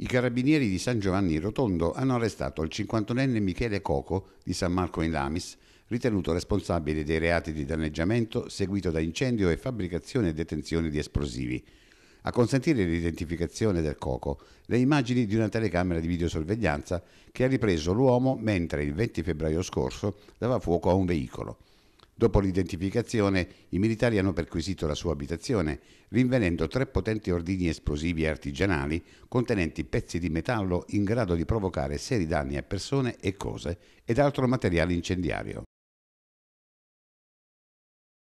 I carabinieri di San Giovanni Rotondo hanno arrestato il 51enne Michele Coco di San Marco in Lamis, ritenuto responsabile dei reati di danneggiamento seguito da incendio e fabbricazione e detenzione di esplosivi. A consentire l'identificazione del Coco, le immagini di una telecamera di videosorveglianza che ha ripreso l'uomo mentre il 20 febbraio scorso dava fuoco a un veicolo. Dopo l'identificazione, i militari hanno perquisito la sua abitazione, rinvenendo tre potenti ordini esplosivi artigianali contenenti pezzi di metallo in grado di provocare seri danni a persone e cose ed altro materiale incendiario.